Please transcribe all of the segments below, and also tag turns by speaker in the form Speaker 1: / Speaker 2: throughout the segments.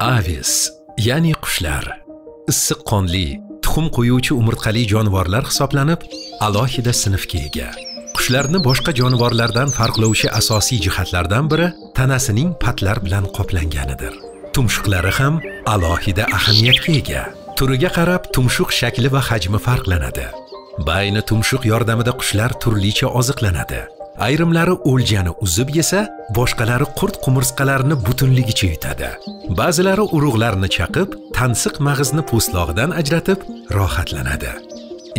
Speaker 1: avis ya'ni qushlar issiq qonli tuxum qo'yuvchi umurtqali jonivorlar hisoblanib alohida sinfga ega qushlarni boshqa jonivorlardan farqlovchi asosiy jihatlardan biri tanasining patlar bilan qoplanganidir tumshuqlari ham alohida ahamiyatga ega turiga qarab tumshuq shakli va hajmi farqlanadi bayni tumshuq yordamida qushlar turlicha oziqlanadi ayrimlari o'ljani uzib yesa boshqalari qurt qumursqalarni butunligicha yutadi ba'zilari urug'larni chaqib tansiq mag'izni po'stlog'idan ajratib rohatlanadi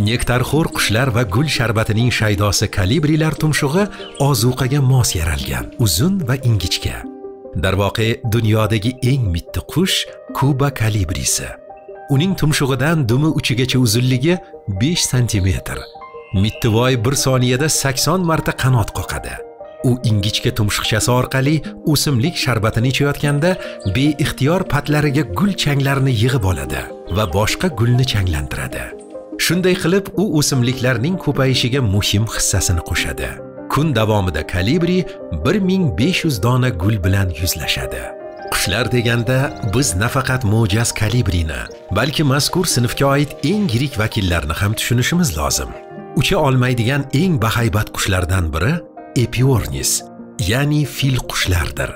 Speaker 1: nektarxo'r qushlar va gul sharbatining shaydosi kalibrilar tumshug'i ozuqaga mos yaralgan uzun va ingichka darvoqe dunyodagi eng mitti qush kuba kalibrisi uning tumshug'idan dumi uchigacha uzunligi 5 santimetr mittivoy bir soniyada 80 marta qanot qoqadi u ingichka tumshuqchasi orqali o'simlik sharbatini ichayotganda beixtiyor patlariga gul changlarini yig'ib oladi va boshqa gulni changlantiradi shunday qilib u o'simliklarning ko'payishiga muhim hissasini qo'shadi kun davomida kalibri 1500 dona gul bilan yuzlashadi qushlar deganda biz nafaqat mo'jaz kalibrini balki mazkur sinfga oid eng yirik vakillarni ham tushunishimiz lozim ucha olmaydigan eng bahaybat qushlardan biri epiornis ya'ni fil qushlardir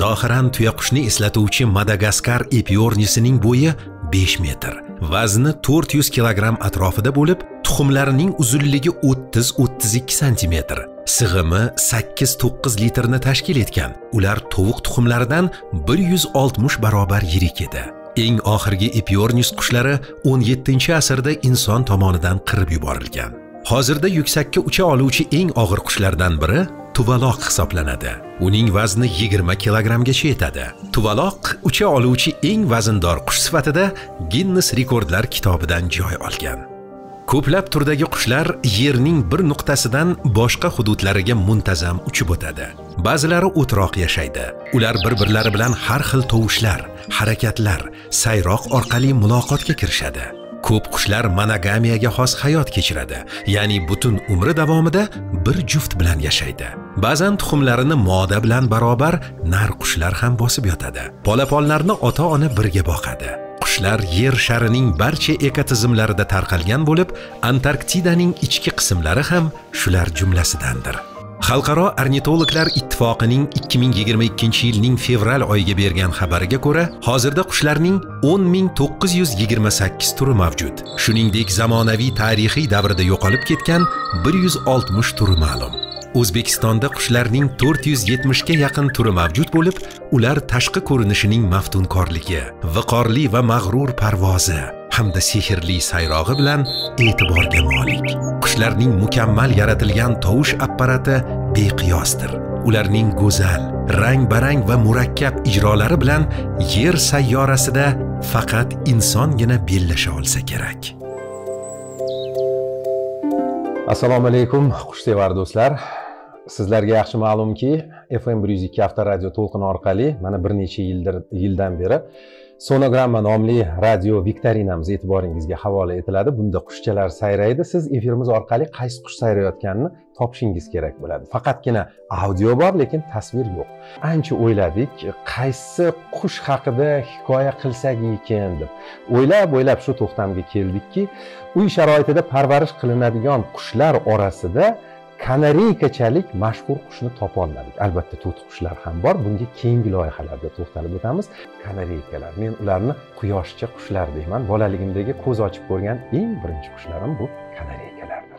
Speaker 1: zohiran tuyaqushni eslatuvchi madagaskar epiornisining bo'yi 5 metr vazni 400 kilogramm atrofida bo'lib tuxumlarining uzunligi 30-32 santimetr sig'imi 8-9 litrni tashkil etgan ular tovuq tuxumlaridan 160 barobar yirik edi eng oxirgi epiornis qushlari 17 asrda inson tomonidan qirib yuborilgan hozirda yuksakka ucha oluvchi eng og'ir qushlardan biri tuvaloq hisoblanadi uning vazni 20 kilogrammgacha yetadi tuvaloq ucha oluvchi eng vazndor qush sifatida Guinness rekordlar kitobidan joy olgan ko'plab turdagi qushlar yerning bir nuqtasidan boshqa hududlariga muntazam uchib o'tadi ba'zilari o'troq yashaydi ular bir birlari bilan har xil tovushlar harakatlar sayroq orqali muloqotga kirishadi ko'p qushlar monogamiyaga xos hayot kechiradi ya'ni butun umri davomida bir juft bilan yashaydi ba'zan tuxumlarini moda bilan barobar nar qushlar ham bosib yotadi polaponlarni ota ona birga boqadi qushlar yer sharining barcha ekotizimlarida tarqalgan bo'lib antarktidaning ichki qismlari ham shular jumlasidandir xalqaro ornitologlar ittifoqining 2022 yilning fevral oyiga bergan xabariga ko'ra hozirda qushlarning 10928 turi mavjud shuningdek zamonaviy tarixiy davrda yo'qolib ketgan 160 turi ma'lum o'zbekistonda qushlarning 470 ga yaqin turi mavjud bo'lib ular tashqi ko'rinishining maftunkorligi viqorli va mag'rur parvozi hamda sehrli sayrog'i bilan e'tiborga molik qushlarning mukammal yaratilgan tovush apparati beqiyosdir ularning go'zal rang barang va murakkab ijrolari bilan yer sayyorasida faqat insongina bellasha olsa kerak assalomu alaykum xushsevar do'stlar sizlarga yaxshi ma'lumki fm bir yuz ikki avtoradio to'lqini orqali mana bir necha yildan beri sonogramma nomli radio viktorinamiz e'tiboringizga havola etiladi bunda qushchalar sayraydi siz efirimiz orqali qaysi qush sayrayotganini topishingiz kerak bo'ladi faqatgina audio bor lekin tasvir yo'q ancha o'yladik qaysi qush haqida hikoya qilsak ekan deb o'ylab o'ylab shu to'xtamga keldikki uy sharoitida parvarish qilinadigan qushlar orasida kanareykachalik mashhur qushni topolmadik albatta to'tiqushlar ham bor bunga keyingi loyihalarda to'xtalib o'tamiz kanareykalar men ularni quyoshcha qushlar deyman bolaligimdagi ko'z ochib ko'rgan eng birinchi qushlarim bu kanareykalardir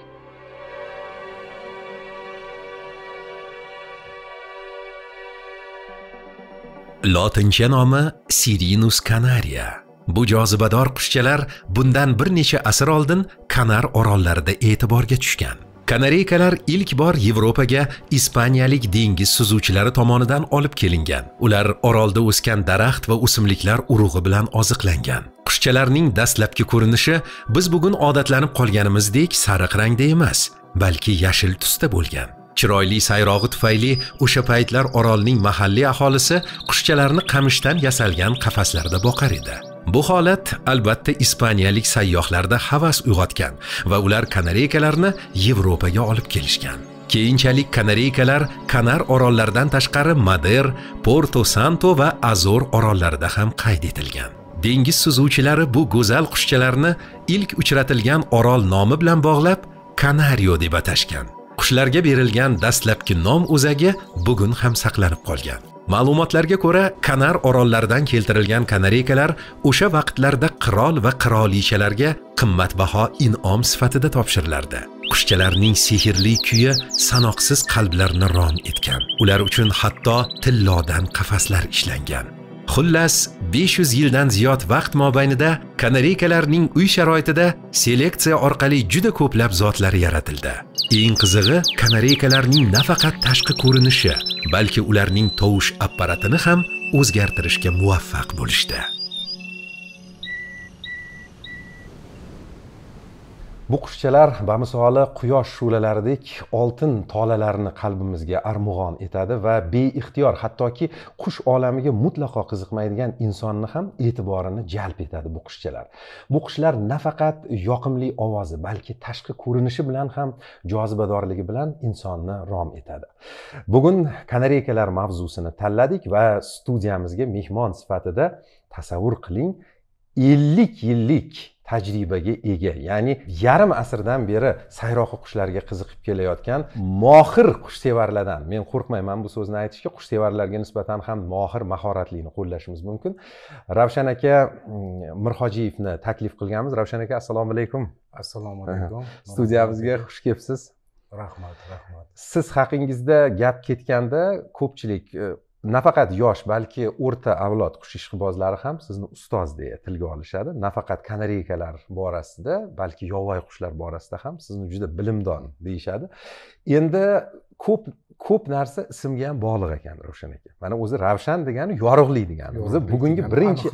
Speaker 1: lotincha nomi sirinus kanariya bu jozibador qushchalar bundan bir necha asr oldin kanar orollarida e'tiborga tushgan kanareykalar ilk bor yevropaga ispaniyalik dengiz suzuvchilari tomonidan olib kelingan ular orolda o'sgan daraxt va o'simliklar urug'i bilan oziqlangan qushchalarning dastlabki ko'rinishi biz bugun odatlanib qolganimizdek sariq rangda emas balki yashil tusda bo'lgan chiroyli sayrog'i tufayli o'sha paytlar orolning mahalliy aholisi qushchalarni qamishdan yasalgan qafaslarda boqar edi Bu holat albatta ispaniyalik sayyohlarda havas uyg'otgan va ular kanareykalarni Yevropaga olib kelishgan. Keyinchalik kanareykalar Kanar orollaridan tashqari Mader, Porto Santo va Azor orollarida ham qayd etilgan. Dengiz suzuvchilari bu go'zal qushchalarni ilk uchratilgan orol nomi bilan bog'lab Kanario deb atashgan. Qushlarga berilgan dastlabki nom o'zagi bugun ham saqlanib qolgan. ma'lumotlarga ko'ra kanar orollaridan keltirilgan kanarekalar o'sha vaqtlarda qirol va qirolichalarga qimmatbaho in'om sifatida topshirilardi qushchalarning sehrli kuyi sanoqsiz qalblarni rom etgan ular uchun hatto tillodan qafaslar ishlangan xullas 500 yildan ziyod vaqt mobaynida kanareykalarning uy sharoitida seleksiya orqali juda ko'plab zotlar yaratildi eng qizig'i kanareykalarning nafaqat tashqi ko'rinishi balki ularning tovush apparatini ham o'zgartirishga muvaffaq bo'lishdi bu qizchalar bamisoli quyosh shu'lalaridek oltin tolalarini qalbimizga armug'on etadi va beixtiyor hattoki qush olamiga mutlaqo qiziqmaydigan insonni ham e'tiborini jalb etadi bu qushchalar bu qushlar nafaqat yoqimli ovozi balki tashqi ko'rinishi bilan ham jozibadorligi bilan insonni rom etadi bugun kanarekalar mavzusini tanladik va studiyamizga mehmon sifatida tasavvur qiling ellik yillik tajribaga ega ya'ni yarim asrdan beri sayroqi qushlarga qiziqib kelayotgan mohir qushsevarlardan men qo'rqmayman bu so'zni aytishga qushsevarlarga nisbatan ham mohir mahoratlini qo'llashimiz mumkin ravshan aka mm, mirhojiyevni taklif qilganmiz ravshan aka assalomu alaykum assalomu alaykum studiyamizga xush kelibsiz rahmat rahmat siz haqingizda gap ketganda ko'pchilik e, nafaqat yosh balki o'rta avlod qush ishqibozlari ham sizni ustoz deya tilga olishadi nafaqat kanareykalar borasida balki yovvoyi qushlar borasida ham sizni juda bilimdon deyishadi endi ko'p ko'p narsa ismga ham bog'liq ekan ravshan aka mana o'zi ravshan degani yorug'lik degani o'zi bugungi birinchi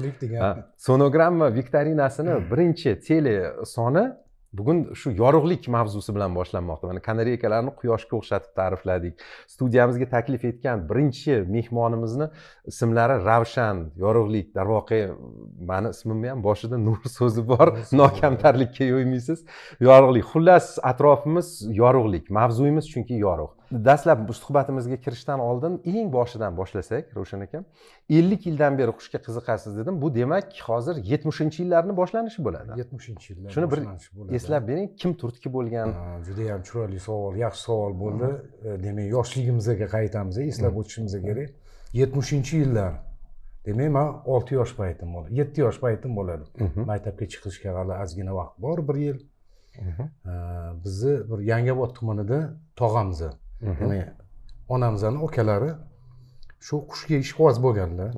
Speaker 1: sonogramma viktorinasini birinchi tele soni bugun shu yorug'lik mavzusi bilan boshlanmoqda mana kanareykalarni quyoshga o'xshatib ta'rifladik studiyamizga taklif etgan birinchi mehmonimizni ismlari ravshan yorug'lik darvoqe mani ismimni ham boshida nur so'zi bor nokamtarlikka yo'ymaysiz yorug'lik xullas atrofimiz yorug'lik mavzuyimiz chunki yorug' dastlab suhbatimizga kirishdan oldin eng boshidan boshlasak ravshan aka ellik yildan beri qushga qiziqasiz dedim bu demak hozir yetmishinchi yillarni boshlanishi bo'ladi yetmishinchi yillar shuni bir eslab
Speaker 2: bering kim turtki bo'lgan judayam chiroyli savol yaxshi savol bo'ldi e, demak yoshligimizga qaytamiz e, eslab o'tishimiz kerak yetmishinchi yillar demak man olti yosh paytim bo'ladi yetti yosh paytim bo'ladi maktabga chiqishga hali ozgina vaqt bor bir yil e, bizni bir yangiobod tumanida tog'amizni ya'ni onamizni ukalari shu qushga ishqiboz bo'lganlar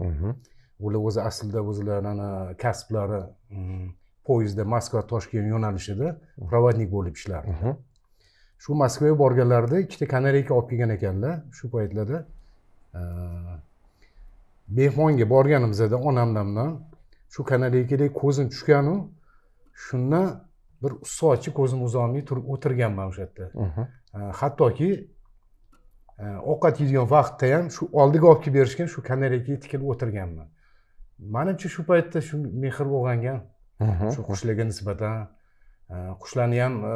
Speaker 2: ular o'zi aslida o'zlarini kasblari mm, poyezdda moskva toshkent yo'nalishida provodnik bo'lib ishlardi shu moskvaga borganlarida ikkita kanareyka olib kelgan ekanlar shu paytlarda e, mehmonga borganimizda onamdan shu kanareykaday ko'zim tushganu shundan bir sochi ko'zim uzolmay turib o'tirganman o'sha yerda mhmm. e, hattoki ovqat yeydigan vaqtda ham shu oldiga olib kelib berishgan shu kanareykaga tikilib o'tirganman manimcha shu paytda shu mehr uyg'ongan mhm, shu mhm. qushlarga nisbatan e, qushlarni ham e,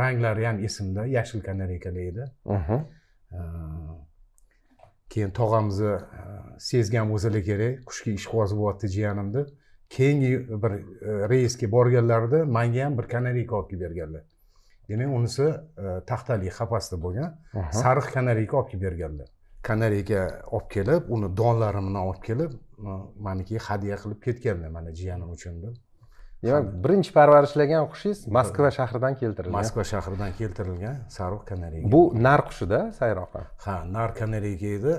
Speaker 2: ranglari ham esimda yashil kanareykalar edi mhm. e, keyin tog'amizni sezgan bo'lsalar kerak qushga ish qilg'ozib bo'lyapti jiyanimni keyingi bir reysga borganlarida manga ham bir kanareyka olib kelib berganlar demak unisi e, taxtali qafasda bo'lgan sariq kanareyka olib kelib berganlar kanareyka olib kelib uni donlari bilan olib kelib manikiga hadya qilib ketganlar mana jiyanim uchun deb
Speaker 1: demak birinchi parvarishlagan qushingiz moskva shahridan keltirilgan moskva
Speaker 2: shahridan keltirilgan sariq
Speaker 1: kanareyka bu nar qushida sayra
Speaker 2: ha nar kanareyka edi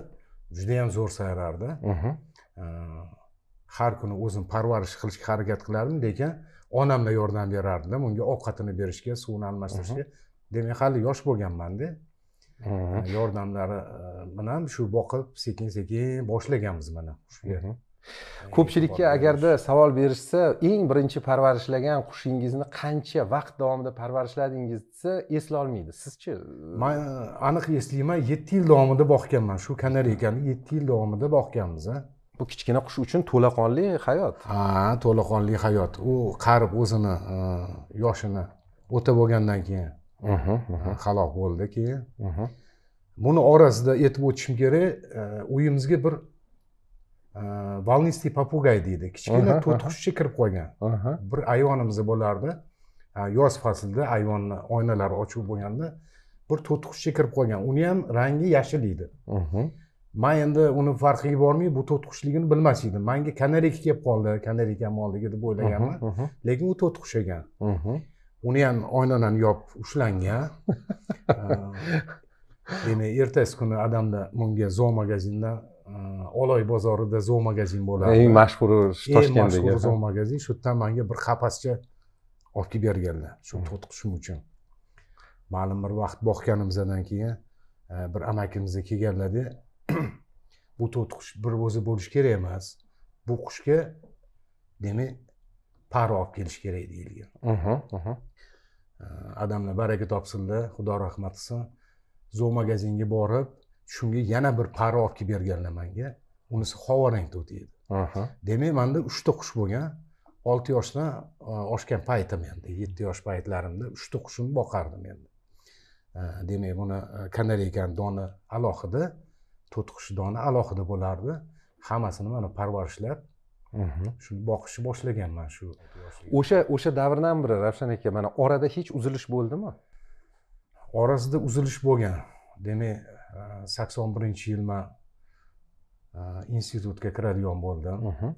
Speaker 2: judayam zo'r sayrardi e, har kuni o'zim parvarish qilishga harakat qilardim lekin onamda yordam berardim unga ovqatini berishga suvini almashtirishga demak hali yosh bo'lganmanda
Speaker 1: e,
Speaker 2: yordamlari e, bilan shu boqib sekin sekin boshlaganmiz mana
Speaker 1: qushga e, ko'pchilikka agarda savol berishsa eng birinchi parvarishlagan qushingizni qancha vaqt davomida parvarishladingiz desa eslolmaydi olmaydi sizchi man aniq eslayman yetti
Speaker 2: yil davomida boqganman shu kanareykani yetti yil davomida boqganmiz bu kichkina qush uchun to'laqonli hayot ha to'laqonli hayot u qarib o'zini e, yoshini o'tab olgandan keyin halok mhm, mhm. bo'ldi keyin mhm. buni orasida aytib o'tishim kerak e, uyimizga bir волнистый e, попугай deydi kichkina to'tiqushcha kirib qolgan bir ayvonimizda bo'lardi yoz faslida ayvonni oynalari ochiq bo'lganda bir to'tiqushcha kirib qolgan uni ham rangi yashil edi man endi uni farqiga bormay bu to'tiqushligini bilmas edim manga kanarika kelib qoldi kanarika molligi deb o'ylaganman lekin u to'tiqush ekan uni ham oynadan yopib ushlangan demak ertasi kuni adamda bunga zo magazinda oloy bozorida zo magazin bo'lardi eng mashhur toshkentdagi mashhur zo magazin shu yerdan manga bir qapascha olib kelib berganlar shu to'tiqushim uchun ma'lum bir vaqt boqganimizdan keyin bir amakimizni kelganlarda bu qush bir o'zi bo'lishi kerak emas bu qushga demak pari olib kelish kerak deyilgan odamlar baraka topsinlar xudo rahmat qilsin magazinga borib shunga yana bir pari olib kelib berganlar manga unisi havorang to'ti edi demak manda uchta qush bo'lgan olti yoshdan e, oshgan paytim endi yetti yosh paytlarimda uchta qushimni boqardim endi demak buni e, kanareykani doni alohida dona alohida bo'lardi hammasini mana parvarishlab mhm. shuni boqishni boshlaganman shu o'sha o'sha davrdan biri ravshan aka mana orada hech uzilish bo'ldimi orasida uzilish bo'lgan demak e, sakson birinchi yil man e, institutga kiradigan bo'ldim mhm.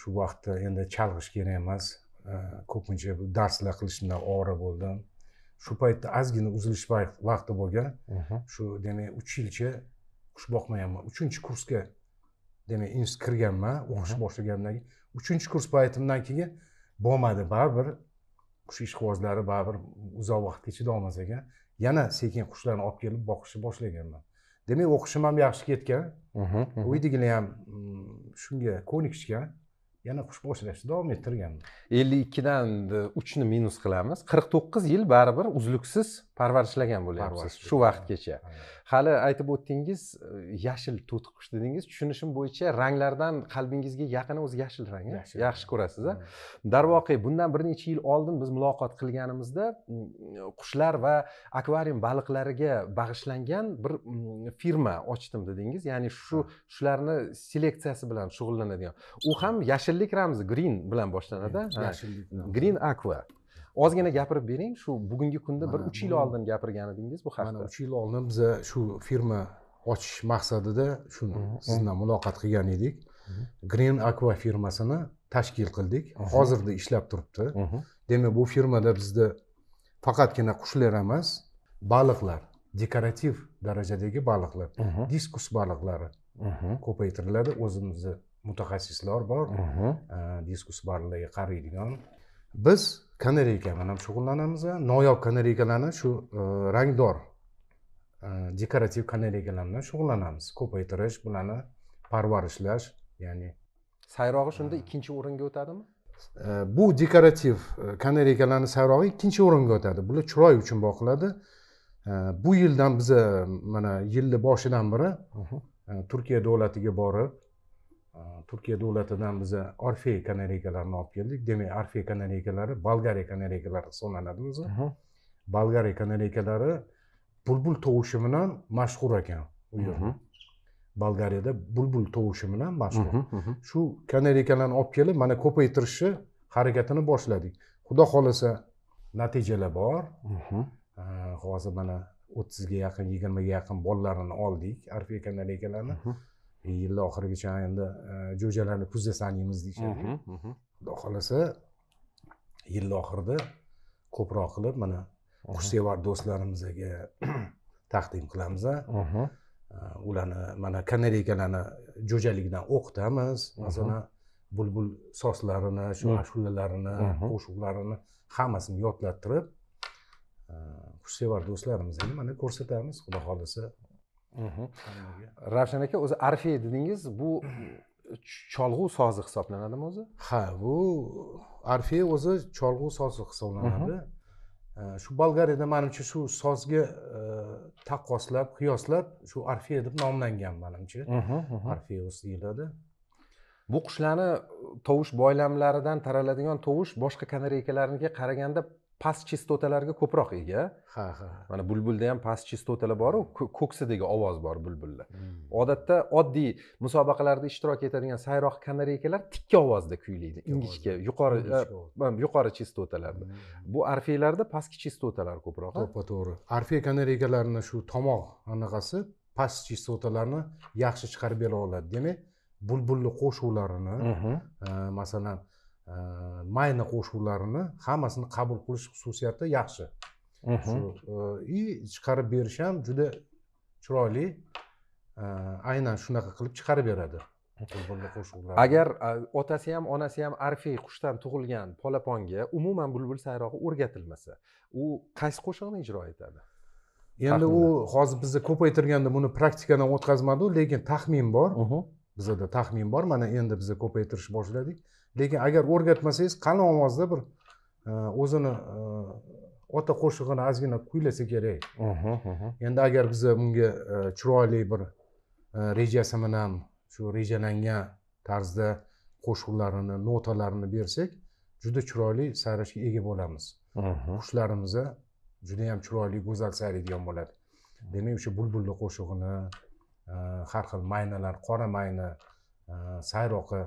Speaker 2: shu vaqtda endi chalg'ish kerak emas e, ko'pincha darslar qilishimdan ovora bo'ldim shu paytda ozgina uzilish vaqti bo'lgan mhm. shu demak uch yilcha qush boqmaganman uchinchi kursga demak institut kirganman o'qishni boshlaganimdan keyin uchinchi kurs paytimdan keyin bo'lmadi baribir qush ishqibozlari baribir uzoq vaqtgacha davom ekan yana sekin qushlarni olib kelib boqishni boshlaganman demak o'qishim ham yaxshi
Speaker 1: ketgan
Speaker 2: uydagilar ham mm, shunga ko'nikishgan
Speaker 1: yana qush boshlashni davom ettirganman ellik ikkidan uchni minus qilamiz qirq to'qqiz yil baribir uzluksiz parvarishlagan bo'lyapsiz shu vaqtgacha hali aytib o'tdingiz e, yashil to'tiqush dedingiz tushunishim bo'yicha ranglardan qalbingizga yaqini o'zi yashil rang yaxshi ko'rasiz darvoqe bundan bir necha yil oldin biz muloqot qilganimizda qushlar va akvarium baliqlariga bag'ishlangan bir firma ochdim dedingiz ya'ni shu shularni seleksiyasi bilan shug'ullanadigan u ham yashillik ramzi green bilan boshlanadi green aqua ozgina gapirib bering shu bugungi kunda bir uch yil oldin gapirgan edingiz bu haqida mana uch yil oldin biza shu firma
Speaker 2: ochish maqsadida shu siz bilan muloqot qilgan edik green aqua firmasini tashkil qildik hozirda ishlab turibdi demak bu firmada bizda faqatgina qushlar emas baliqlar dekorativ darajadagi baliqlar diskus baliqlari ko'paytiriladi o'zimizni mutaxassislar bor diskus baliqlarga qaraydigan biz kanareyka bilan shug'ullanamiz va noyob kanareykalarni shu e, rangdor e, dekorativ kanareykalar bilan shug'ullanamiz ko'paytirish bularni parvarishlash
Speaker 1: ya'ni sayrog'i e, shunda ikkinchi o'ringa o'tadimi
Speaker 2: bu dekorativ kanareykalarni sayrog'i ikkinchi o'ringa o'tadi bular chiroy uchun boqiladi bu yildan biza mana yilni boshidan beri
Speaker 1: mhmm.
Speaker 2: turkiya davlatiga borib turkiya davlatidan biza orfey kanareykalarini olib keldik demak orfey kanareykalari bolgariya kanareykalari hisoblanadi o'zi bolgariya kanareykalari bulbul tovushi bilan mashhur ekan u yerda bolgariyada bulbul tovushi bilan mashhur shu kanareykalarni olib kelib mana ko'paytirishni harakatini boshladik xudo xohlasa natijalar bor hozir mana o'ttizga yaqin yigirmaga yaqin bolalarini oldik orfey kanareykalarni yilni oxirigacha endi e, jo'jalarni kuzda saniymiz deyishadi xudo xohlasa yilni oxirida ko'proq qilib mana qushsevar do'stlarimizga taqdim qilamiz e, ularni mana kanareykalarni jo'jalikdan o'qitamiz masalan bulbul soslarini shu ashulalarini qo'shiqlarini hammasini yodlattirib hushsevar e, do'stlarimizga mana ko'rsatamiz xudo xohlasa
Speaker 1: ravshan aka o'zi arfe dedingiz bu cholg'u sozi hisoblanadimi o'zi ha bu arfe o'zi cholg'u sozi hisoblanadi
Speaker 2: shu bolgariyada manimcha shu sozga e, taqqoslab qiyoslab shu arfe
Speaker 1: deb nomlangan manimcha
Speaker 2: arfeus deyiladi
Speaker 1: bu qushlarni tovush boylamlaridan taraladigan tovush boshqa kanareykalarnikiga qaraganda past chistotalarga ko'proq ega ha ha mana bulbulda ham past chistotalar boru ko'ksidagi ovoz bor bulbulda hmm. odatda oddiy musobaqalarda ishtirok etadigan sayroq kanareykalar tikka ovozda kuylaydi ingichka yuqori e, yuqori chastotalarda hmm. bu arfeylarda pastki chistotalar ko'proq to'ppa to'g'ri
Speaker 2: arfey kanareykalarni shu tomoq anaqasi past chistotalarni yaxshi chiqarib bera oladi demak bulbulni qo'shuvlarini mhmm. e, masalan mayna qo'shuvlarini hammasini qabul qilish xususiyati yaxshi и chiqarib berish ham juda chiroyli aynan shunaqa qilib chiqarib beradi
Speaker 1: agar otasi ham onasi ham arfiy qushdan tug'ilgan polaponga umuman bulbul sayrog'i o'rgatilmasa u qaysi qo'shiqni ijro etadi
Speaker 2: endi u hozir biza ko'paytirganda buni praktikadan o'tkazmadi lekin taxmin bor mhmm. bizada taxmin bor mana endi biza ko'paytirishni boshladik lekin agar o'rgatmasangiz qalin ovozda bir e, o'zini e, ota qo'shig'ini ozgina kuylasa kerak endi agar biza bunga e, chiroyli bir rejasi bilan shu rejalangan tarzda qo'shiqlarini notalarini bersak juda chiroyli sayrashga ega bo'lamiz qushlarimizni judayam chiroyli go'zal sayraydigan bo'ladi demak o'sha bulbulni qo'shig'ini har xil maynalar qora mayna sayroqi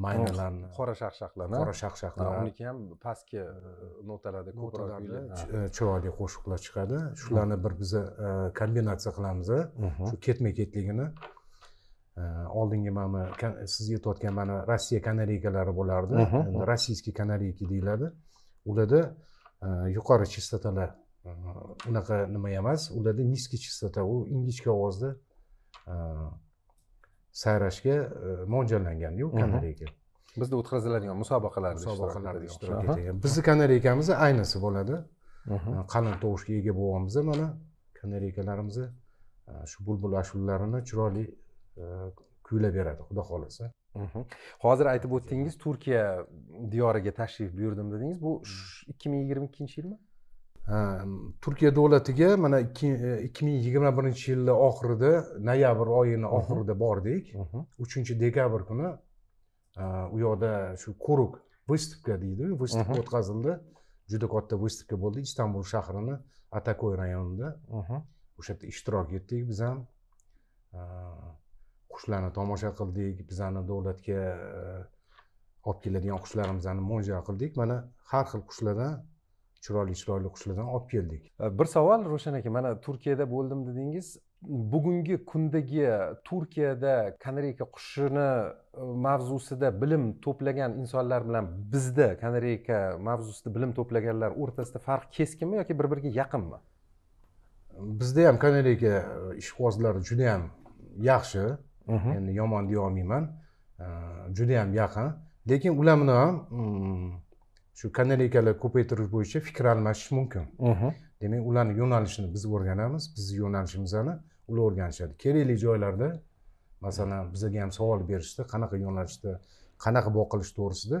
Speaker 2: maynalarni
Speaker 1: qora shaqshaqlarni qora shaqshaqlar uniki ham pastki e, notalarda ko'proq e,
Speaker 2: chiroyli qo'shiqlar chiqadi shularni bir biza e, kombinatsiya qilamiz shu ketma ketligini oldingi mana siz aytayotgan mana rossiya kanareykalari bo'lardi endi rossiyskiy kanareyki deyiladi ularda yuqori chistotalar unaqa nima emas ularda низкий chistota u ingichka ovozda sayrashga e, mo'ljallanganku kanareyka
Speaker 1: bizda o'tkaziladigan musobaqalarda musobaqalarda ishtirok etadigan
Speaker 2: bizni kanareykamizda aynisi bo'ladi e, qalin tovushga ega bo'lganmiz mana kanareykalarimizni e, shu bulbul
Speaker 1: ashulalarini chiroyli kuylab beradi xudo xohlasa hozir aytib o'tdingiz turkiya diyoriga tashrif buyurdim dedingiz bu hmm. ikki ming yigirma ikkinchi yilmi
Speaker 2: turkiya davlatiga mana e, ikki ming yigirma birinchi yilni oxirida noyabr oyini oxirida bordik uchinchi dekabr kuni e, u yoqda shu ko'rik выставка deydi выставка o'tkazildi juda katta выставка bo'ldi istanbul shahrini atakoy rayonida o'sha yerda ishtirok etdik biz ham e, qushlarni tomosha qildik bizani davlatga olib keladigan qushlarimizni mo'ljal qildik mana har xil qushlardan chiroyli chiroyli
Speaker 1: qushlardan olib keldik bir savol ravshan aka mana turkiyada bo'ldim dedingiz bugungi kundagi turkiyada kanareyka qushini e, mavzusida bilim to'plagan insonlar bilan bizda kanareyka mavzusida bilim to'plaganlar o'rtasida farq keskinmi yoki bir biriga yaqinmi
Speaker 2: bizda ham kanareyka e, ishqibozlari juda ham yaxshi mhm. endi yomon deya olmayman e, judayam yaqin lekin ular bilan ham mm, shu kanalekalar ko'paytirish bo'yicha fikr almashish mumkin mhm. demak ularni yo'nalishini biz o'rganamiz bizni yo'nalishimizni ular o'rganishadi kerakli joylarda masalan bizaga ham savol berishdi qanaqa yo'nalishda qanaqa boqilish to'g'risida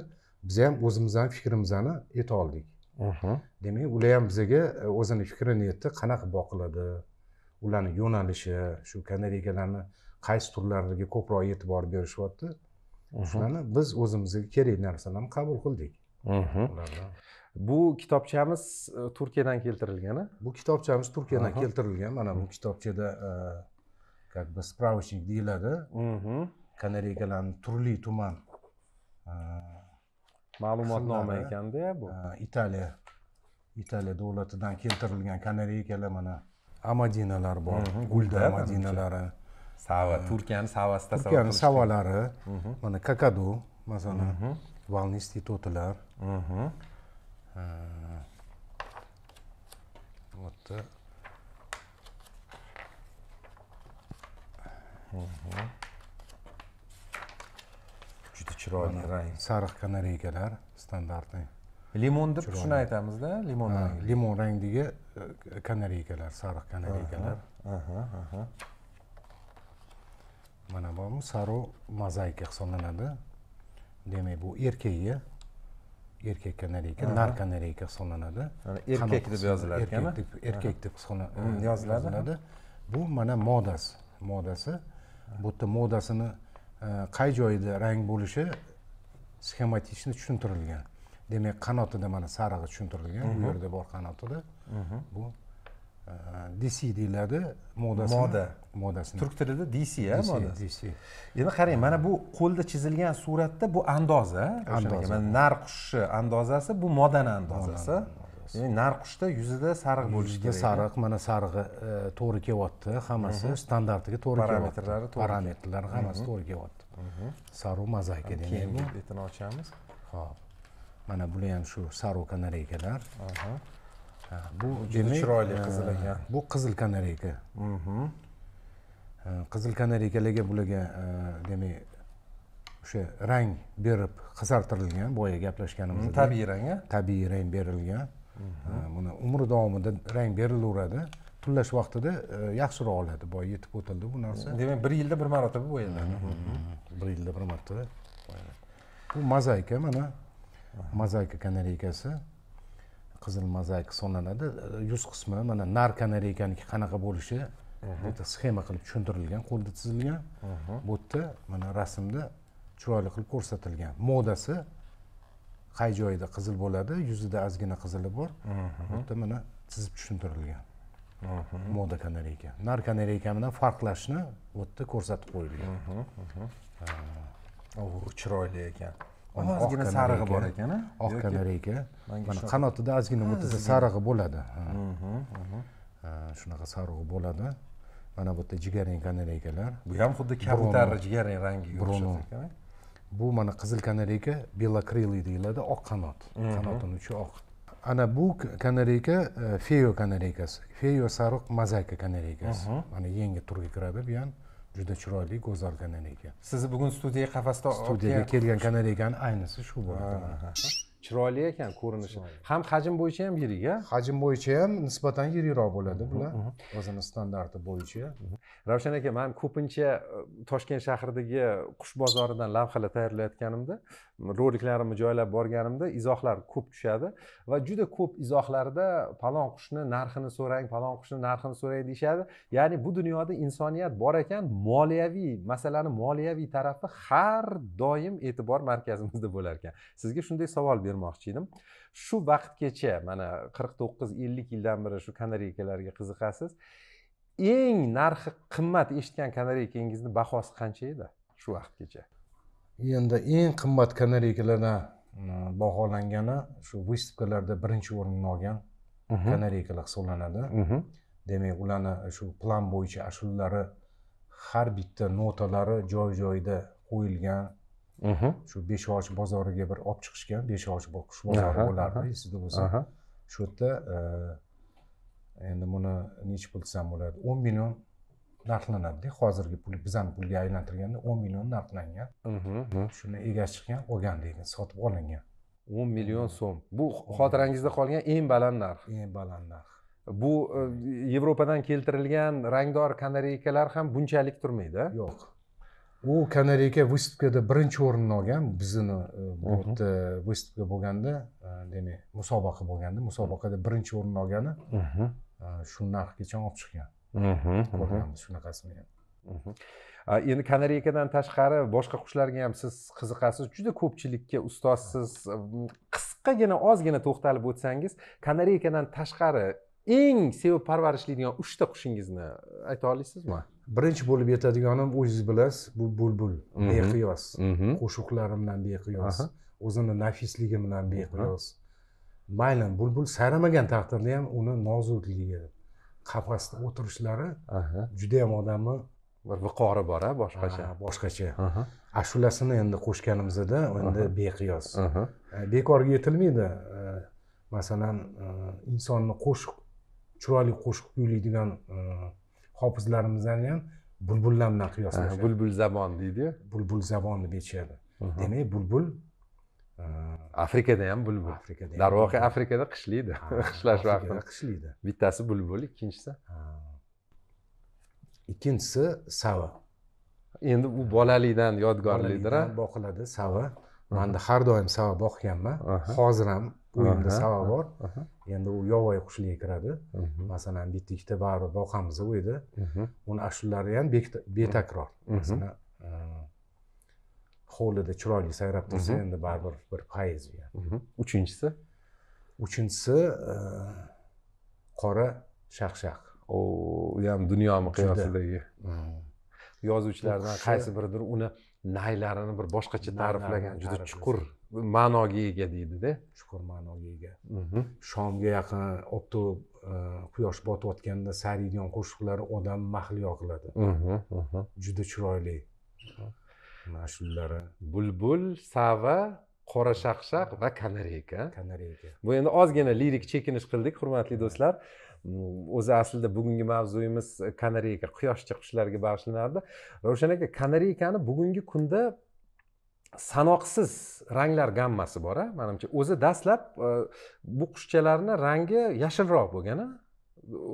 Speaker 2: biz ham o'zimizni fikrimizni ayta oldik mhm. demak ular ham bizaga e, o'zini fikrini aytdi qanaqa boqiladi ularni yo'nalishi shu kanareykalarni qaysi turlariga ko'proq e'tibor berishyapti mhm. shularni biz o'zimizga kerakli narsalarni qabul qildik E, bu kitobchamiz turkiyadan
Speaker 1: keltirilgan
Speaker 2: bu kitobchamiz turkiyadan keltirilgan mana bu kitobchada e, как бы справочник deyiladi kanareykalarni turli tuman e, ma'lumotnoma ekanda bu italiya italiya davlatidan keltirilgan kanareykalar mana amadinalar bor gulda amadinalari
Speaker 1: sava turkiyani savasi turkiyani savalari
Speaker 2: mana kakadu masalan valniy institutlar вот mhm. e, mhm. juda chiroyli rang sariq kanareykalar standartniy
Speaker 1: limon deb shuni aytamizda limon rang limon
Speaker 2: rangdagi e, kanareykalar sariq kanareykalar mana bu sarov mozaika hisoblanadi demak bu erkagi erkak ekan nar ekan hisoblanadi erkak deb yoziladi ekanmi erkak deb yoziladi bu mana modasi modasi bu yerda modasini e, qay joyida rang bo'lishi sxematichni tushuntirilgan demak qanotida mana sarig'i tushuntirilgan bu mhmm. yerda bor qanotida
Speaker 1: mhmm. bu Э, dc deyiladi modasi moda modasini turk tilida dc a moda dc endi qarang mana bu qo'lda chizilgan suratda bu andoza andoza qushni andozasi bu modani andozasi ya'ni qushda yuzida sariq bo'lishi kerak sariq mana sarig'i e, to'g'ri kelyapti hammasi mhm. standartiga to'g'ri parametrlari to'gri parametrlari hammasi mhm. to'g'ri kelyapti mhm.
Speaker 2: saru mozaika deyiladi betini ochamiz ho'p mana bular ham shu saru kanareykalar bu juda chiroyli qizil aka bu qizil kanareyka mhm. qizil kanareykalarga bularga demak o'sha rang berib qizartirilgan boya gaplashganimizda hmm, tabiiy rang tabiiy rang berilgan mhm. buni umri davomida rang berilaveradi tullash vaqtida e, yaxshiroq oladi boya yetib o'tildi bu narsa demak bir yilda bir marta bo'yaladi mhm. bir yilda bir marta bu mozaika mana mozaika kanareykasi qizil mozaik hisoblanadi yuz qismi mana ekaniki qanaqa bo'lishi bu yerda sxema qilib tushuntirilgan qo'lda chizilgan bu yerda mana rasmda chiroyli qilib ko'rsatilgan modasi qay joyida qizil bo'ladi yuzida ozgina qizili bor bu yerda mana chizib tushuntirilgan moda kanareyka nar kanareyka bilan farqlashni bu yerda ko'rsatib qo'yilgan chiroyli ekan ozgina sarig'i bor ekan oq kanareyka mana qanotida ozgina o'rtada sarig'i bo'ladi mhm, mhm. shunaqa sarig'i bo'ladi mana bu yerda jigarrang kanareykalar bu ham xuddi kabutarni jigarrang rangiga o'xshatgan bu mana qizil kanareyka белокрылый deyiladi oq qanot mhm. qanotini uchi oq ana bu kanareyka e, feyo kanareykasi feyo sariq mazaka kanareykasi mana yangi turga kiradi bu ham juda chiroyli go'zal kanal
Speaker 1: ekan sizni bugun studiya qafasda studiyaga
Speaker 2: kelgan kanal ekan aynisi shu bo'ladi
Speaker 1: chiroyli ekan ko'rinishi ham hajm bo'yicha ham yirik a hajm
Speaker 2: bo'yicha ham nisbatan yirikroq bo'ladi bular o'zini standarti bo'yicha
Speaker 1: ravshan aka man ko'pincha e, toshkent shahridagi qush bozoridan lavhalar tayyorlayotganimda roliklarimni joylab borganimda izohlar ko'p tushadi va juda ko'p izohlarda palon qushni narxini so'rang palon qushni narxini so'rang deyishadi ya'ni bu dunyoda insoniyat bor ekan moliyaviy masalani moliyaviy tarafi har doim e'tibor markazimizda bo'lar ekan sizga shunday savol bermoqchi edim shu vaqtgacha mana qirq to'qqiz ellik yildan beri shu kanareykalarga qiziqasiz eng narxi qimmat eshitgan kanareykangizni bahosi qancha edi shu vaqtgacha
Speaker 2: endi eng qimmat kanareykalardan hm, baholangani shu выставкаlarda birinchi o'rinni olgan kanareykalar hisoblanadi demak ularni shu plan bo'yicha ashulalari har bitta notalari joy joyida qo'yilgan shu beshoch bozoriga bir olib chiqishgan beshoch qush bozori bo'lardi esingizda bo'lsa shu yerda endi buni nechi pul desam bo'ladi o'n million narxlanadida hozirgi pul bizani pulga aylantirganda o'n million narxlangan shuni egasi chiqqan olgan degan
Speaker 1: sotib olingan o'n million so'm bu xotirangizda qolgan eng baland narx eng baland narx bu e, yevropadan keltirilgan rangdor kanareykalar ham bunchalik turmaydi yo'q
Speaker 2: u kanareyka выставкада birinchi o'rinni olgan bizini e, bu yerda выставка bo'lganda e, demak musobaqa bo'lganda musobaqada birinchi o'rinni olgani shu narxgacha olib chiqqan ko'rganmiz
Speaker 1: shunaqasini ham endi kanareykadan tashqari boshqa qushlarga ham siz qiziqasiz juda ko'pchilikka ustozsiz mm, qisqagina ozgina to'xtalib o'tsangiz kanareykadan tashqari eng sevib parvarishlaydigan uchta qushingizni ayta olasizmi
Speaker 2: birinchi bo'lib aytadiganim o'zingiz bilasiz bu bulbul mhmm. beqiyos mhmm. qo'shiqlari bilan beqiyos o'zini nafisligi bilan beqiyos mayli bulbul sayramagan taqdirda ham uni nozikligi qafasda o'tirishlari yam odamni bir viqori bor a boshqacha boshqacha ashulasini endi qo'shganimizda endi beqiyos e, bekorga yetilmaydi e, masalan e, insonni qo'shiq chiroyli qo'shiq kuylaydigan hofizlarimizdan ham bulbullar bilan qiyoslashadi bulbul
Speaker 1: zabon deydiyu
Speaker 2: bulbul zabon deb aytishadi demak bulbul
Speaker 1: afrikada ham bulbul afrikada darvoqe afrikada qishlaydi qishlash vaqtida qishlaydi bittasi bulbul ikkinchisi ikkinchisi sava endi u bolalikdan yodgorlikdir boqiladi sava manda har
Speaker 2: doim sava boqganman hozir ham uyimda sava bor
Speaker 1: endi u yovvoyi qushliga
Speaker 2: kiradi masalan bitta ikkita baribir boqamiz uyda uni ashulalari ham betakror masalan hovlida chiroyli sayrab tursa endi baribir bir fayz uchinchisi uchinchisi e,
Speaker 1: qora shaqshaq u ham dunyo miqyosidagi yozuvchilardan qaysi biridir uni naylarini bir boshqacha ta'riflagan juda chuqur ma'noga ega deydida
Speaker 2: chuqur ma'noga
Speaker 1: ega shomga yaqin oftob
Speaker 2: e, quyosh botayotganda sariydigan qo'shiqlari odamni mahliyo qiladi juda chiroyli nasllari
Speaker 1: bulbul sava qora shaqshaq va kanareyka kanareyka bu endi ozgina lirik chekinish qildik hurmatli do'stlar mm, o'zi aslida bugungi mavzuyimiz e, kanareyka quyoshchi qushlarga bag'ishlanardi ravshan aka kanareykani bugungi kunda sanoqsiz ranglar gammasi bor a manimcha o'zi dastlab e, bu qushchalarni rangi yashilroq bo'lgan a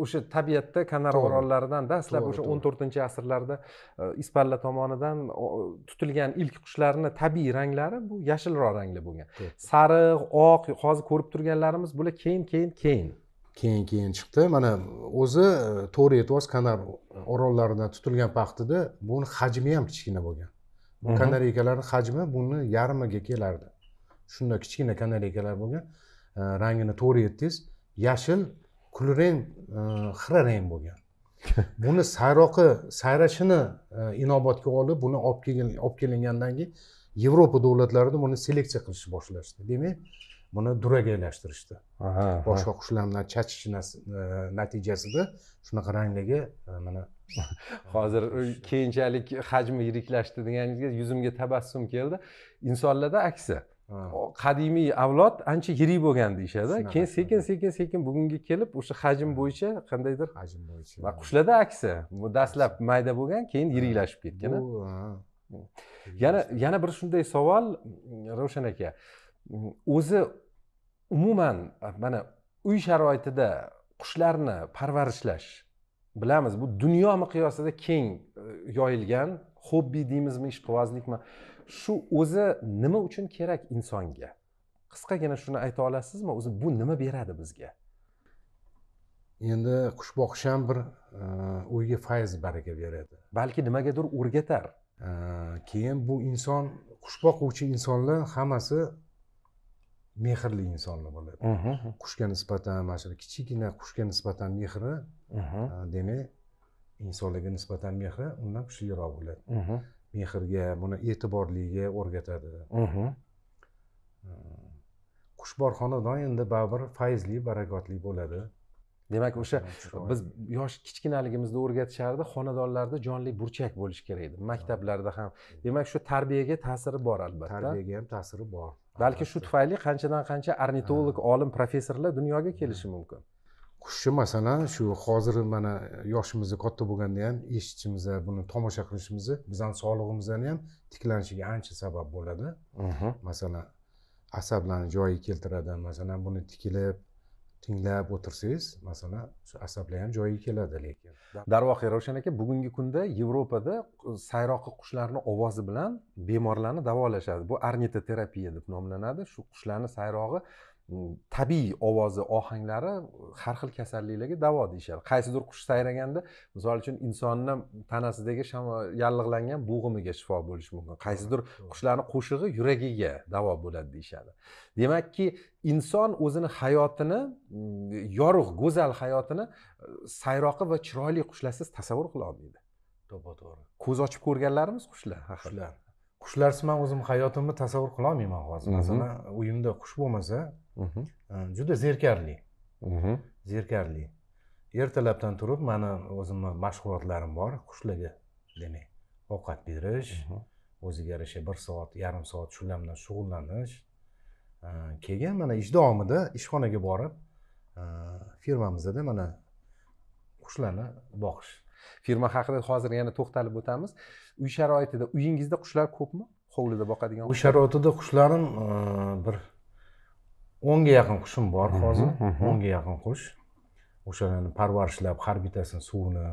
Speaker 1: o'sha tabiatda kanar orollaridan dastlab o'sha o'n to'rtinchi asrlarda e, ispanla tomonidan tutilgan ilk qushlarni tabiiy ranglari bu yashilroq rangli bo'lgan sariq oq hozir ko'rib turganlarimiz bular keyin keyin keyin
Speaker 2: keyin keyin chiqdi mana o'zi e, to'g'ri aytyapsiz kanar orollaridan tutilgan paxtada buni hajmi ham kichkina bo'lgan kanareykalarni hajmi buni yarmiga kelardi shunda kichkina kanareykalar bo'lgan e, rangini to'g'ri aytdingiz yashil kulrang e, rang bo'lgan buni sayroqi sayrashini e, inobatga olib buni olib kelgan olib kelingandan keyin yevropa davlatlarida buni seleksiya qilishni boshlashdi demak buni duragaylashtirishdi boshqa qushlar bilan chachish e, natijasida shunaqa rangdagi mana
Speaker 1: hozir keyinchalik hajmi yiriklashdi deganingizga yuzimga tabassum keldi insonlarda aksi qadimiy avlod ancha yirik bo'lgan deyishadi keyin sekin sekin sekin bugunga kelib o'sha hajm bo'yicha qandaydir hajm bo'yicha va qushlarda aksi dastlab mayda bo'lgan keyin yiriklashib hmm. ketgan yana yana bir shunday savol mm, ravshan aka mm, o'zi umuman ah, mana uy sharoitida qushlarni parvarishlash bilamiz bu dunyo miqyosida keng eh, yoyilgan hobbi deymizmi ishqibozlikmi shu o'zi nima uchun kerak insonga qisqagina shuni ayta olasizmi o'zi bu nima beradi bizga endi qush boqish ham bir e, o'yga fayz baraka beradi balki
Speaker 2: nimagadir o'rgatar e, keyin bu inson qush boquvchi insonlar hammasi mehrli insonlar bo'ladi qushga nisbatan mana shu kichikgina qushga nisbatan mehri e, demak insonlarga nisbatan mehri undan kuchliroq bo'ladi mehrga buni e'tiborliga o'rgatadi
Speaker 1: qushbor xonadon doimda baribir fayzli barakotli bo'ladi demak o'sha biz yosh kichkinaligimizda o'rgatishardi xonadonlarda jonli burchak bo'lishi kerak edi maktablarda ham demak shu tarbiyaga ta'siri bor albatta tarbiyaga ham ta'siri bor balki shu tufayli qanchadan qancha ornitolog olim professorlar dunyoga kelishi hmm. mumkin
Speaker 2: kushi masalan shu hozir mana yoshimiz katta bo'lganda ham eshitishimiz buni tomosha qilishimiz bizani sog'lig'imizni ham tiklanishiga ancha sabab bo'ladi mhm. masalan asablarni joyiga keltiradi masalan buni tikilib tinglab o'tirsangiz
Speaker 1: masalan shu asablar ham joyiga keladi lekin darvoqe ravshan aka bugungi kunda yevropada sayroqi qushlarni ovozi bilan bemorlarni davolashadi bu arnitoterapiya deb nomlanadi shu qushlarni sayrog'i tabiiy ovozi ohanglari har xil kasalliklarga davo deyishadi qaysidir qush sayraganda misol uchun insonni tanasidagi yallig'langan bo'g'imiga shifo bo'lishi mumkin qaysidir qushlarni qo'shig'i yuragiga davo bo'ladi deyishadi demakki inson o'zini hayotini mm, yorug' go'zal hayotini e, sayroqi va chiroyli qushlarsiz tasavvur qila olmaydi to'ppa to'g'ri ko'z ochib ko'rganlarimiz qushlar qushlar qushlarsiz man o'zim hayotimni tasavvur qilolmayman hozir mhm. masalan
Speaker 2: uyimda qush bo'lmasa mhm. e, juda zerikarli mhm. zerikarli ertalabdan turib mani o'zimni mashg'ulotlarim bor qushlarga demak ovqat berish o'ziga yarasha bir soat yarim soat shular bilan shug'ullanish e, keyin mana ish davomida ishxonaga borib e, firmamizda
Speaker 1: mana qushlarni boqish firma haqida hozir yana to'xtalib o'tamiz uy sharoitida uyingizda qushlar ko'pmi hovlida boqadigan uy
Speaker 2: sharoitida qushlarim e, bir o'nga yaqin qushim bor hozir o'nga yaqin qush o'shalarni parvarishlab har bittasini suvini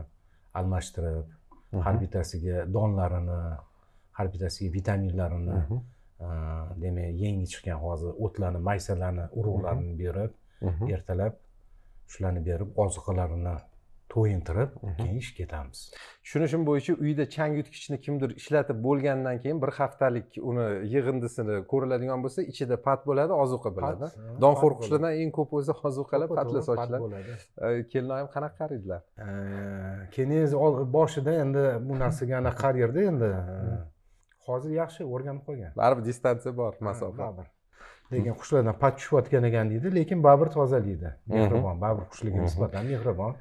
Speaker 2: almashtirib har bittasiga donlarini har bittasiga vitaminlarini e, demak yangi chiqqan hozir o'tlarni maysalarni urug'larini berib ertalab shularni berib oziqalarini to'yintirib keyin ishga ketamiz
Speaker 1: tushunishim bo'yicha uyda chang yutgichni kimdir ishlatib bo'lgandan keyin bir haftalik uni yig'indisini ko'riladigan bo'lsa ichida pat bo'ladi ozuqa bo'ladi donxo'r qushlardan eng ko'p o'zi ozuqalar patla sochlar kelinoyim qanaqa
Speaker 2: qaraydilar
Speaker 1: keyin boshida endi bu narsaga
Speaker 2: anaqa qaraydi endi hozir yaxshi o'rganib qolgan
Speaker 1: baribir distansiya bor masofa baribir
Speaker 2: lekin qushlardan pat tushayotgan ekan deydi lekin baribir tozalaydi mehribon baribir qushlarga nisbatan mehribon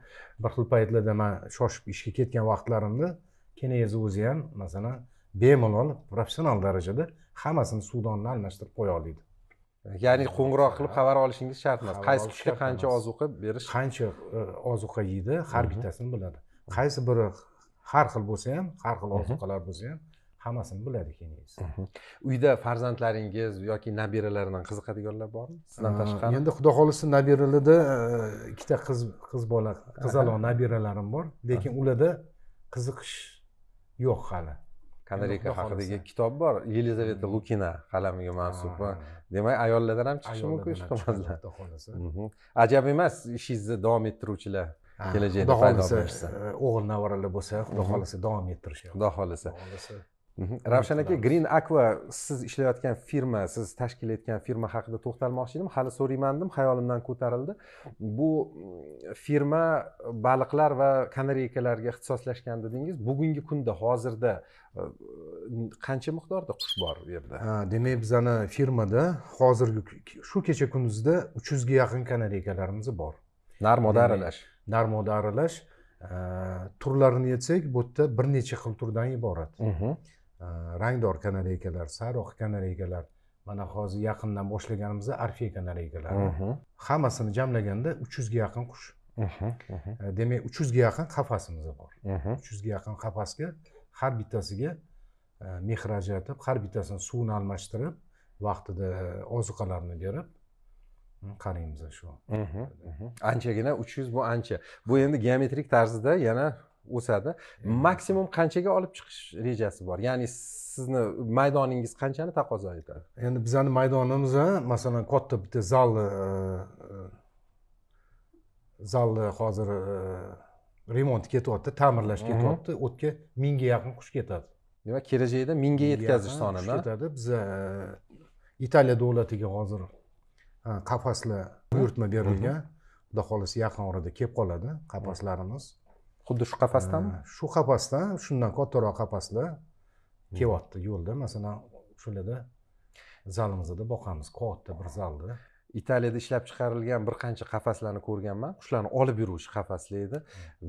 Speaker 2: bir xil paytlarda man shoshib ishga ketgan vaqtlarimda keneyezi o'zi ham masalan bemalol professional darajada hammasini suvdonni almashtirib qo'ya oladi
Speaker 1: ya'ni qo'ng'iroq qilib xabar olishingiz shart emas qaysi kuchga qancha ozuqa berish qancha
Speaker 2: e, ozuqa yeydi har bittasini biladi qaysi biri har xil bo'lsa ham har xil ozuqalar bo'lsa ham hammasini biladi keyingisi
Speaker 1: uyda farzandlaringiz yoki nabiralaridan qiziqadiganlar bormi sizdan tashqari
Speaker 2: endi xudo xohlasa nabiralarda e, ikkita qiz qiz bola qizaloq nabiralarim bor lekin ularda qiziqish yo'q hali kanareka haqidagi
Speaker 1: kitob bor yelizaveta lukina qalamiga mansub demak ayollardan ham chiqishi mumkin ish xudo xohlasa ajab emas ishingizni davom ettiruvchilar kelajakda paydo bo'lishsa e, o'g'il navaralar bo'lsa xudo xohlasa davom ettirish xudo xohlasa ravshan aka green aqua siz ishlayotgan firma siz tashkil etgan firma haqida to'xtalmoqchi edim hali so'rayman dedim xayolimdan ko'tarildi bu mm, firma baliqlar va kanareykalarga ixtisoslashgan dedingiz bugungi kunda hozirda e, qancha miqdorda qush bor u
Speaker 2: yerda demak bizani firmada hozirgi shu kecha kunduzda uch yuzga yaqin kanareykalarimiz bor narmoda aralash narmoda aralash e, turlarini aytsak bu yerda bir necha xil turdan iborat mhmm. rangdor kanareykalar sariq kanareykalar mana hozir yaqindan boshlaganimizda arfiya kanareykalari hammasini jamlaganda uch yuzga yaqin qush
Speaker 1: э,
Speaker 2: demak uch yuzga yaqin qafasimiz bor uch yuzga yaqin qafasga har bittasiga э, mehr ajratib har bittasini suvini almashtirib vaqtida e, ozuqalarni berib hm, qaraymiz shu
Speaker 1: anchagina uch yuz bu ancha bu endi geometrik tarzda yana o'sadi maksimum qanchaga olib chiqish rejasi bor ya'ni sizni maydoningiz qanchani taqozo etadi endi bizani maydonimiz
Speaker 2: masalan katta bitta zalni e, e, zalni e, hozir remont ketyapti ta'mirlash ketyapti o'tga mingga yaqin qush
Speaker 1: ketadi demak kelajakda mingga yetkazish sonini ketadi
Speaker 2: biza italiya davlatiga hozir qafaslar buyurtma berilgan xudo xohlasa yaqin orada kelib qoladi qafaslarimiz xuddi shu qafasdami shu qafasdan shundan kattaroq qafasda kelyapti yo'lda masalan shularda zalimizda boqamiz katta bir zalda
Speaker 1: italiyada ishlab chiqarilgan bir qancha qafaslarni ko'rganman qushlarni olib yuruvchi qafaslar edi hmm.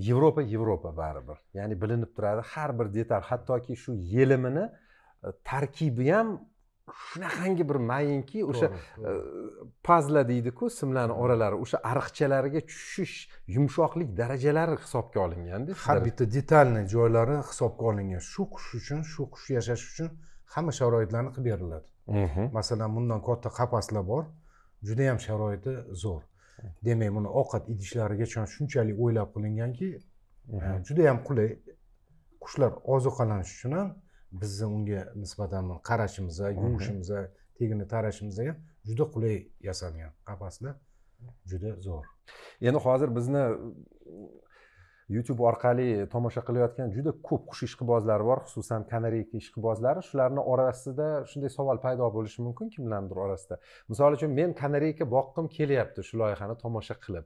Speaker 1: yevropa yevropa baribir ya'ni bilinib turadi har bir detal hattoki shu yelimini e, tarkibi ham shunaqangi bir mayinki o'sha e, pazla deydiku simlarni oralari o'sha ariqchalariga tushish yumshoqlik darajalari hisobga olinganda har bitta
Speaker 2: detalni joylari hisobga olingan shu qush uchun shu qush yashash uchun hamma sharoitlarni qilib beriladi masalan bundan katta qapaslar bor judayam sharoiti zo'r demak buni ovqat idishlarigacha shunchalik o'ylab qilinganki e, judayam qulay qushlar oziqlanish uchun ham bizni unga nisbatan qarashimiz yuvishimiz tegini tarashimiz ham juda qulay yasalgan qafaslar juda zo'r
Speaker 1: endi hozir bizni uh, youtube orqali tomosha qilayotgan juda ko'p qush ishqibozlari bor xususan kanareyka ishqibozlari shularni orasida shunday savol paydo bo'lishi mumkin kimlarnidir orasida misol uchun men kanareyka boqqim kelyapti shu loyihani tomosha qilib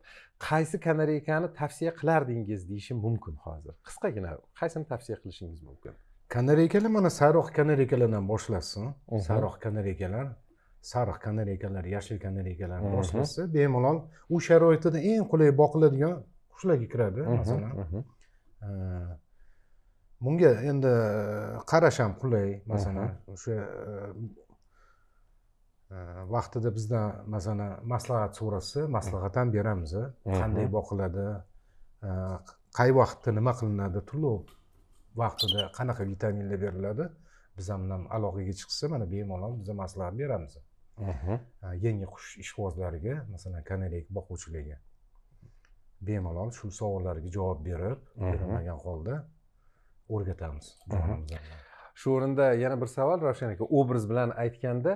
Speaker 1: qaysi kanareykani tavsiya qilardingiz deyishi mumkin hozir qisqagina qaysini tavsiya qilishingiz mumkin
Speaker 2: kanarekalar mana sariq kanarekalardan boshlasin sariq kanarekalar sariq kanarekalar yashil kanareykalar boshlasa bemalol u sharoitida eng qulay boqiladigan qushlarga kiradi masalan bunga endi qarash ham qulay masalan o'sha e, vaqtida bizdan masalan maslahat so'rasa maslahat ham beramiz qanday boqiladi qay vaqtda nima qilinadi turli vaqtida qanaqa vitaminlar beriladi biz ham bilan aloqaga chiqsa mana bemalol biza maslahat beramiz yangi qush ishqibozlariga masalan kanalik boquvchilarga bemalol shu savollarga javob berib bermagan holda o'rgatamiz
Speaker 1: shu o'rinda yana bir savol ravshan aka obraz bilan aytganda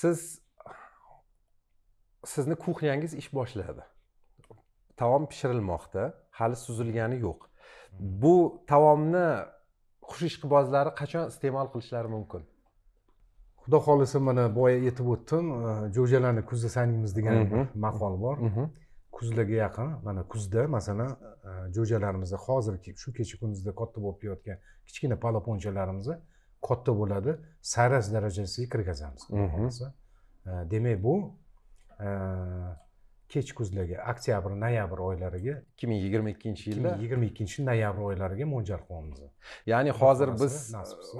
Speaker 1: siz sizni kuxnyangiz ish boshladi taom pishirilmoqda hali suzilgani yo'q bu taomni ishqibozlari qachon iste'mol qilishlari mumkin xudo xohlasa mana boya aytib o'tdim
Speaker 2: jo'jalarni kuzda sanaymiz degan bir maqol bor kuzlarga yaqin mana kuzda masalan e, jo'jalarimizni hozir shu kecha kunduzda katta bo'lib kelayotgan kichkina palaponchalarimizni katta bo'ladi sayras darajasiga kirgazamiz e, demak bu e, kech kuzlarga oktyabr noyabr oylariga
Speaker 1: ikki ming yigirma ikkinchi yilda ikki ming yigirma ikkinchi noyabr oylariga mo'ljal qilyapmiz ya'ni hozir biz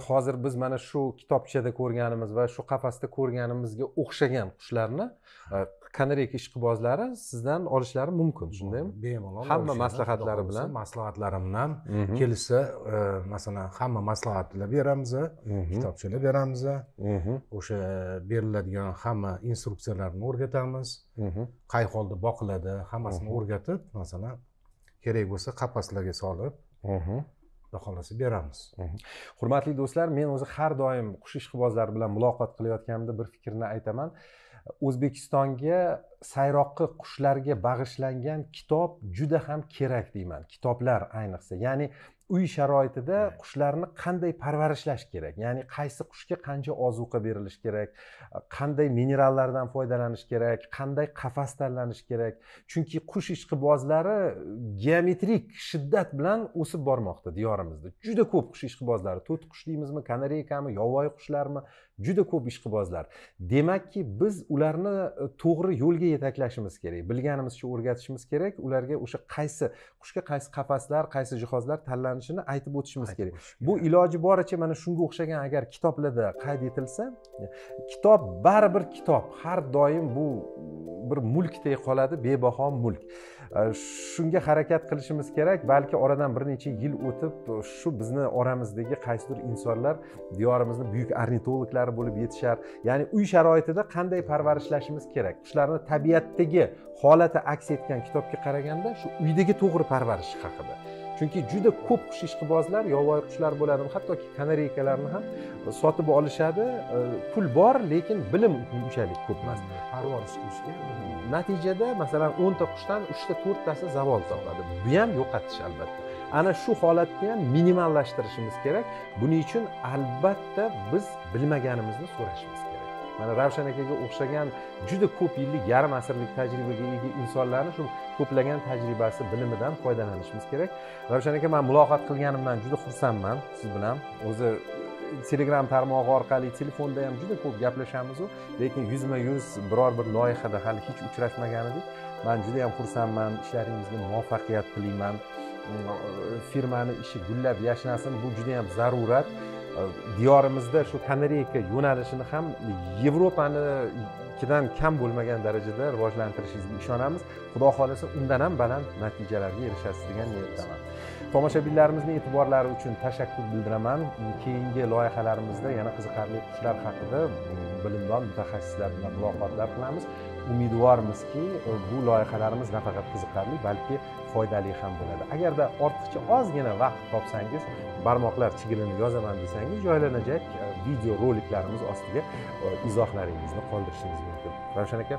Speaker 1: hozir biz mana shu kitobchada ko'rganimiz va shu qafasda ko'rganimizga o'xshagan qushlarni kanarik ishqibozlari sizdan olishlari mumkin shundaymi bemalol hamma maslahatlari bilan maslahatlarim bilan
Speaker 2: mhm. kelishsa
Speaker 1: e, masalan hamma
Speaker 2: maslahatlar beramiz e, mhm. kitobchalar beramiz e, mhm. o'sha beriladigan hamma instruksiyalarni o'rgatamiz qay holda boqiladi hammasini o'rgatib masalan
Speaker 1: kerak bo'lsa qapaslarga solib xudo xohlasa beramiz hurmatli do'stlar men o'zi har doim qush ishqibozlari bilan muloqot qilayotganimda bir fikrni aytaman o'zbekistonga sayroqqi qushlarga bag'ishlangan kitob juda ham kerak deyman kitoblar ayniqsa ya'ni uy sharoitida qushlarni qanday parvarishlash kerak ya'ni qaysi qushga qancha ozuqa berilishi kerak qanday minerallardan foydalanish kerak qanday qafas tanlanish kerak chunki qush ishqibozlari geometrik shiddat bilan o'sib bormoqda diyorimizda juda ko'p qush ishqibozlari to'tiqush deymizmi kanareykami yovvoyi qushlarmi juda ko'p ishqibozlar demakki biz ularni e, to'g'ri yo'lga yetaklashimiz kerak bilganimizcha o'rgatishimiz kerak ularga o'sha qaysi qushga qaysi qafaslar qaysi jihozlar tanlanishini aytib o'tishimiz kerak bu iloji boricha mana shunga o'xshagan agar kitoblarda qayd etilsa kitob baribir kitob har doim bu bir mulkdek qoladi bebaho mulk Э, shunga harakat qilishimiz kerak balki oradan bir necha yil o'tib shu bizni oramizdagi qaysidir insonlar diyorimizni buyuk ornitologlari bo'lib yetishar ya'ni uy sharoitida qanday parvarishlashimiz kerak qushlarni tabiatdagi holati aks etgan kitobga qaraganda shu uydagi to'g'ri parvarish haqida chunki juda ko'p qush ishqibozlar yovvoyi qushlar bo'ladimi hattoki kanareykalarni ham sotib olishadi e, pul bor lekin bilim unchalik ko'p emas hmm. parvarish qilishga natijada masalan o'nta qushdan uchta to'rttasi zavol topadi bu ham yo'qotish albatta ana shu holatni ham minimallashtirishimiz kerak buning uchun albatta biz bilmaganimizni so'rashimiz kerak mana ravshan akaga o'xshagan juda ko'p yillik yarim asrlik tajribaga ega insonlarni shu ko'plagan tajribasi bilimidan foydalanishimiz kerak ravshan aka man muloqot qilganimdan juda xursandman siz bilan o'zi e, telegram tarmog'i orqali telefonda ham juda ko'p gaplashamizu lekin yuzma yuz biror bir loyihada hali hech uchrashmagan edik man juda yam xursandman ishlaringizga muvaffaqiyat tilayman mm, firmani ishi gullab yashnasin bu juda yam zarurat diyorimizda shu kanareyka yo'nalishini ham yevropanikidan kam bo'lmagan darajada rivojlantirishingizga ishonamiz xudo xohlasa undan ham baland natijalarga erishasiz degan niyatdaman tomoshabinlarimizni e'tiborlari uchun tashakkur bildiraman keyingi loyihalarimizda yana qiziqarli ishlar haqida bilimdon mutaxassislar bilan muloqotlar qilamiz umidvormizki e, bu loyihalarimiz nafaqat qiziqarli balki foydali ham bo'ladi agarda ortiqcha ozgina vaqt topsangiz barmoqlar chigilini yozaman desangiz joylanajak e, video roliklarimiz ostiga e, izohlaringizni qoldirishingiz mumkin ravshan aka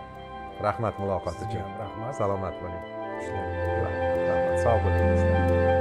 Speaker 1: rahmat muloqot uchun rahmat salomat bo'ling sog' bo'ling